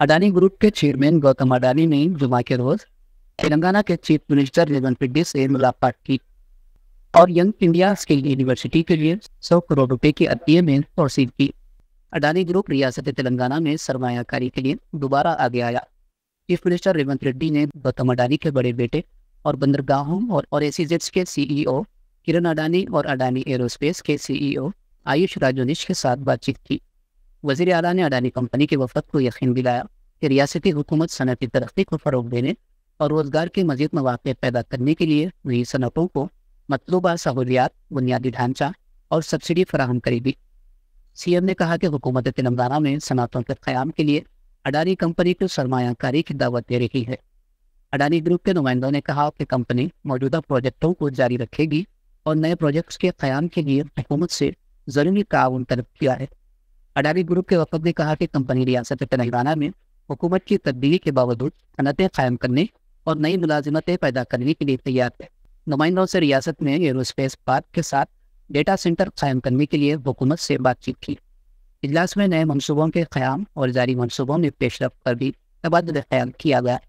Adani group के chairman Gautam Adani ने जुमा के रोज तेलंगाना के चीफ मिनिस्टर रेवन रेड्डी से मुलाकात की और यंग इंडिया स्किल यूनिवर्सिटी के लिए सौ करोड़ रुपए की अतीय में तोसीद की अडानी ग्रुप रियासत तेलंगाना में सरमाकारी के लिए दोबारा आगे आया चीफ मिनिस्टर रेवंत रेड्डी ने गौतम अडानी के बड़े बेटे और बंदरगाहों और और एसीजेट्स के सीईओ किरण अडानी और अडानी एरोस्पेस के सीईओ आयुष राजोनिश के साथ बातचीत की वजीर अला ने अडानी कंपनी के वफद को यकीन दिलाया कि रियासती हुकूमत की तरक्की को फ़रोग देने और रोज़गार के मजीद मौाक़ पैदा करने के लिए नई सनतों को मतलूबा सहूलियात बुनियादी ढांचा और सब्सिडी फराहम करेगी सी एम ने कहा कि हुकूमत तेलंगाना में सनातों के क्याम के लिए अडानी कंपनी को सरमाकारी की दावत दे रही है अडानी ग्रुप के नुमाइंदों ने कहा कि कंपनी मौजूदा प्रोजेक्टों को जारी रखेगी और नए प्रोजेक्ट्स के क्याम के लिए हुकूमत से ज़रूरी ताउन तलब किया है अडानी ग्रुप के वफद ने कहा कि कंपनी रियासत तेलंगाना में हुकूमत की तब्दीली के बावजूद सनतें कायम करने और नई मुलाजमतें पैदा करने के लिए तैयार है नुमाइंदों से रियासत में एयरोस्पेस पार्क के साथ डेटा सेंटर कायम करने के लिए हुकूमत से बातचीत की इजलास में नए मनसूबों के क्याम और जारी मनसूबों में पेशरफ पर भी तबादला ख्याल किया गया